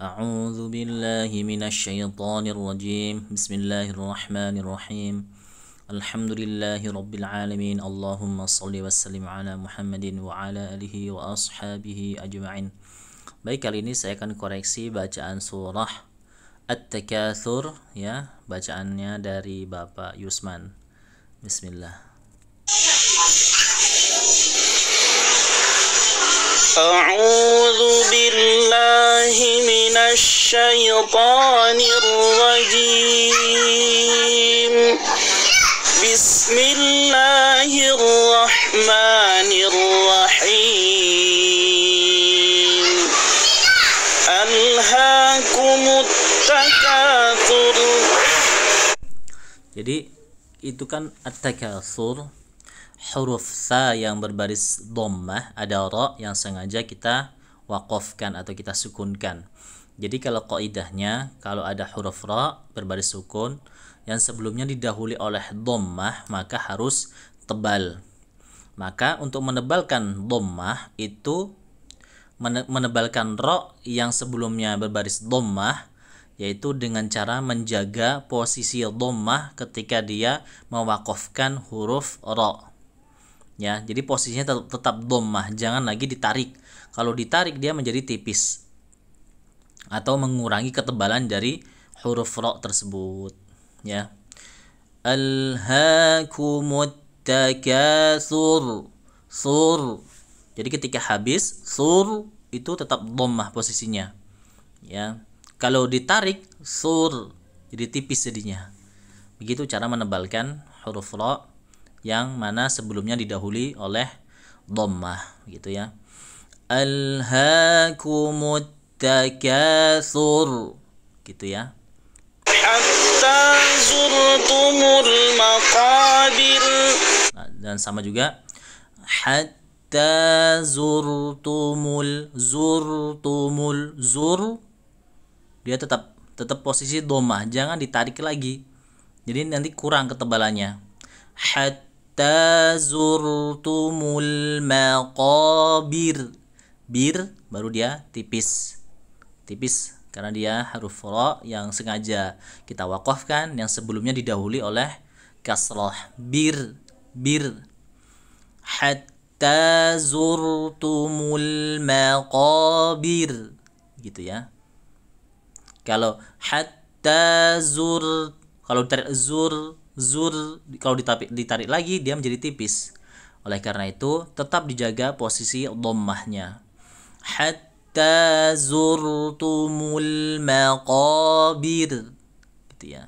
أعوذ بالله من الشيطان الرجيم بسم الله الرحمن الرحيم الحمد لله رب العالمين اللهم صل وسلم على محمد وعلى آله وأصحابه أجمعين Baik kali ini saya akan koreksi bacaan surah At-Takatsur ya bacaannya dari Bapak Yusman Bismillah أعوذ بالله الشيطان الرجيم بسم الله الرحمن الرحيم ألهاكم التكاثر Jadi itu kan at-takatsur huruf sa yang berbaris dommah ada ro yang sengaja kita wakofkan atau kita sukunkan. Jadi kalau kaidahnya kalau ada huruf ra berbaris sukun yang sebelumnya didahului oleh dhammah maka harus tebal. Maka untuk menebalkan dhammah itu menebalkan ro yang sebelumnya berbaris dhammah yaitu dengan cara menjaga posisi dhammah ketika dia mewakafkan huruf ro. Ya, jadi posisinya tetap, tetap dhammah, jangan lagi ditarik. Kalau ditarik dia menjadi tipis atau mengurangi ketebalan dari huruf ro tersebut ya alhaakumut sur jadi ketika habis sur itu tetap dhammah posisinya ya kalau ditarik sur jadi tipis jadinya begitu cara menebalkan huruf ro yang mana sebelumnya didahului oleh dhammah gitu ya alhaakumut takatsur gitu ya nah, dan sama juga hatta zurtumul zurtumul zur dia tetap tetap posisi domah jangan ditarik lagi jadi nanti kurang ketebalannya hatta zurtumul maqabir bir baru dia tipis tipis karena dia huruf ro yang sengaja kita wakofkan yang sebelumnya didahului oleh kasroh bir bir hatta zurtumul maqabir gitu ya kalau hatta zur kalau ditarik zur zur kalau ditarik, ditarik lagi dia menjadi tipis oleh karena itu tetap dijaga posisi dhammahnya hatta حتى زرتم المقابر gitu ya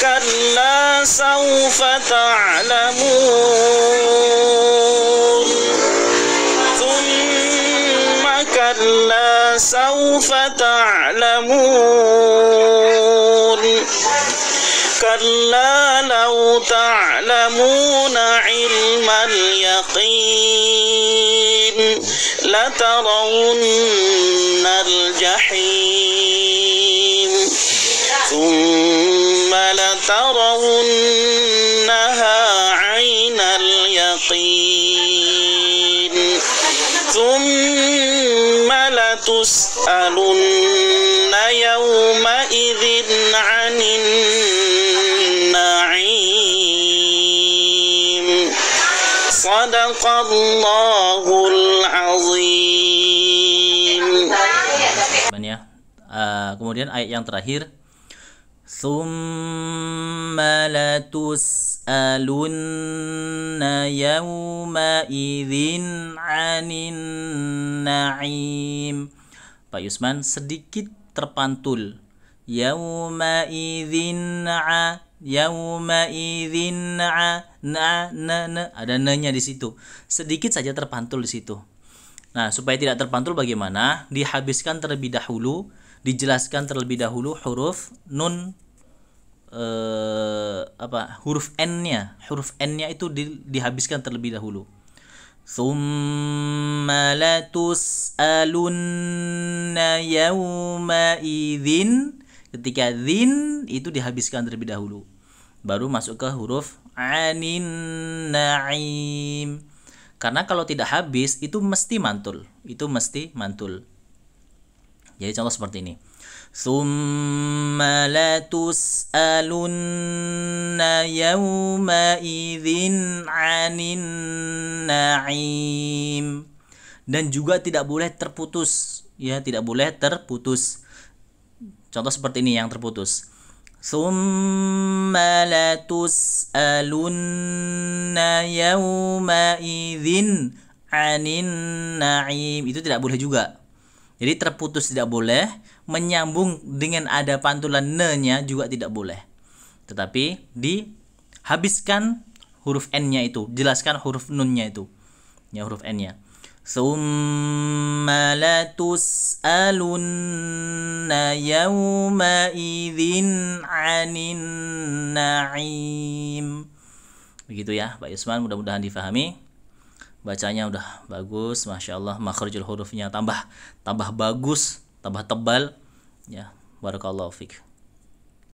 كلا سوف تعلمون ثم كلا سوف تعلمون كلا لو تعلمون علم اليقين لترون الجحيم ثم لترونها عين اليقين ثم لتسألن يومئذ عن النعيم صدق الله azim ya uh, kemudian ayat yang terakhir ثم yawma يومئذ 'anin naim Pak Yusman sedikit terpantul Yawma idzin a yauma idzin a na na na ada nanya di situ sedikit saja terpantul di situ Nah, supaya tidak terpantul bagaimana? Dihabiskan terlebih dahulu, dijelaskan terlebih dahulu huruf nun eh, apa? huruf n-nya. Huruf n-nya itu di, dihabiskan terlebih dahulu. latus'alunna yawma idzin ketika zin itu dihabiskan terlebih dahulu baru masuk ke huruf anin naim karena kalau tidak habis itu mesti mantul. Itu mesti mantul. Jadi contoh seperti ini. Thumma la tus'alunna yawma na'im. Dan juga tidak boleh terputus, ya, tidak boleh terputus. Contoh seperti ini yang terputus. ثم لتسألن يومئذ عن naim itu tidak boleh juga jadi terputus tidak boleh menyambung dengan ada pantulan ne-nya juga tidak boleh tetapi dihabiskan huruf n-nya itu jelaskan huruf nun-nya itu ya huruf n-nya ثم لتسألن يومئذ عن النعيم begitu ya Pak Yusman mudah-mudahan difahami bacanya udah bagus Masya Allah makhrajul hurufnya tambah tambah bagus tambah tebal ya barakallahu fiqh